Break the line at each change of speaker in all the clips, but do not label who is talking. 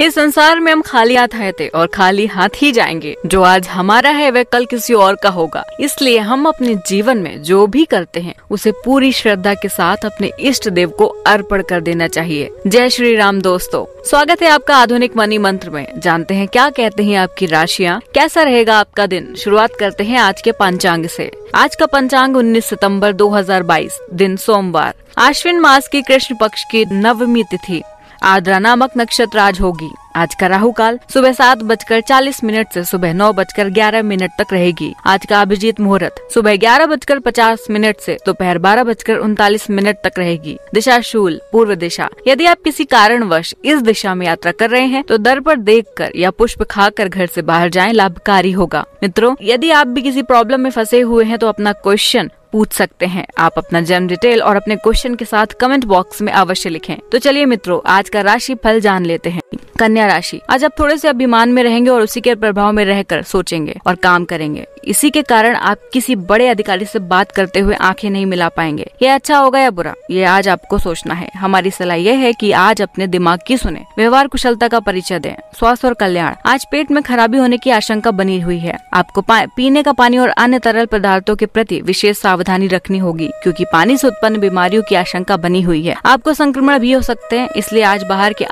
इस संसार में हम खाली हाथ आए थे और खाली हाथ ही जाएंगे जो आज हमारा है वह कल किसी और का होगा इसलिए हम अपने जीवन में जो भी करते हैं उसे पूरी श्रद्धा के साथ अपने इष्ट देव को अर्पण कर देना चाहिए जय श्री राम दोस्तों स्वागत है आपका आधुनिक मनी मंत्र में जानते हैं क्या कहते हैं आपकी राशियाँ कैसा रहेगा आपका दिन शुरुआत करते हैं आज के पंचांग से आज का पंचांग 19 सितंबर 2022 दिन सोमवार आश्विन मास की कृष्ण पक्ष की नवमी तिथि आद्रा नामक नक्षत्र आज होगी आज का राहु काल सुबह सात बजकर चालीस मिनट से सुबह नौ बजकर ग्यारह मिनट तक रहेगी आज का अभिजीत मुहूर्त सुबह ग्यारह बजकर पचास मिनट से दोपहर बारह बजकर उनतालीस मिनट तक रहेगी दिशा शूल पूर्व दिशा यदि आप किसी कारणवश इस दिशा में यात्रा कर रहे हैं तो दर पर देख कर या पुष्प खा कर घर से बाहर जाए लाभकारी होगा मित्रों यदि आप भी किसी प्रॉब्लम में फंसे हुए हैं तो अपना क्वेश्चन पूछ सकते हैं आप अपना जन्म डिटेल और अपने क्वेश्चन के साथ कमेंट बॉक्स में अवश्य लिखें तो चलिए मित्रों आज का राशि फल जान लेते हैं कन्या राशि आज आप थोड़े से अभिमान में रहेंगे और उसी के प्रभाव में रहकर सोचेंगे और काम करेंगे इसी के कारण आप किसी बड़े अधिकारी से बात करते हुए आंखें नहीं मिला पाएंगे ये अच्छा होगा या बुरा ये आज आपको सोचना है हमारी सलाह यह है कि आज अपने दिमाग की सुने व्यवहार कुशलता का परिचय दें स्वास्थ्य और कल्याण आज पेट में खराबी होने की आशंका बनी हुई है आपको पीने का पानी और अन्य तरल पदार्थों के प्रति विशेष सावधान सावधानी रखनी होगी क्योंकि पानी से उत्पन्न बीमारियों की आशंका बनी हुई है आपको संक्रमण भी हो सकते हैं इसलिए आज बाहर के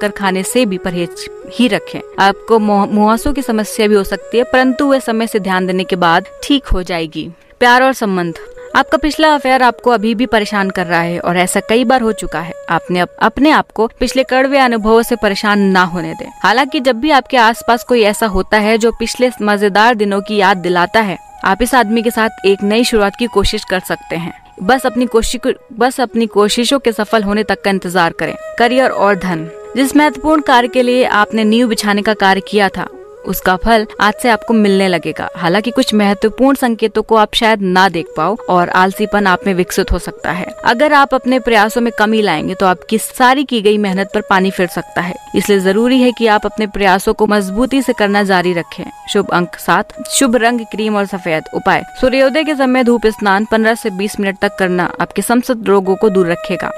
कर खाने से भी परहेज ही रखें आपको मुहासों की समस्या भी हो सकती है परंतु वह समय से ध्यान देने के बाद ठीक हो जाएगी प्यार और संबंध आपका पिछला अफेयर आपको अभी भी परेशान कर रहा है और ऐसा कई बार हो चुका है आपने अप, अपने आप को पिछले कड़वे अनुभवों से परेशान ना होने दें हालांकि जब भी आपके आसपास कोई ऐसा होता है जो पिछले मजेदार दिनों की याद दिलाता है आप इस आदमी के साथ एक नई शुरुआत की कोशिश कर सकते हैं बस अपनी कोशिश बस अपनी कोशिशों के सफल होने तक का इंतजार करें करियर और धन जिस महत्वपूर्ण कार्य के लिए आपने नींव बिछाने का कार्य किया था उसका फल आज से आपको मिलने लगेगा हालांकि कुछ महत्वपूर्ण संकेतों को आप शायद ना देख पाओ और आलसीपन आप में विकसित हो सकता है अगर आप अपने प्रयासों में कमी लाएंगे तो आपकी सारी की गई मेहनत पर पानी फिर सकता है इसलिए जरूरी है कि आप अपने प्रयासों को मजबूती से करना जारी रखें शुभ अंक सात शुभ रंग क्रीम और सफेद उपाय सूर्योदय के समय धूप स्नान पंद्रह से बीस मिनट तक करना आपके समस्त रोगों को दूर रखेगा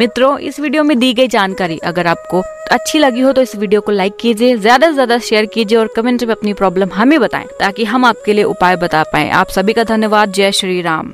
मित्रों इस वीडियो में दी गई जानकारी अगर आपको अच्छी लगी हो तो इस वीडियो को लाइक कीजिए ज्यादा से ज्यादा शेयर कीजिए और कमेंट में अपनी प्रॉब्लम हमें बताएं ताकि हम आपके लिए उपाय बता पाए आप सभी का धन्यवाद जय श्री राम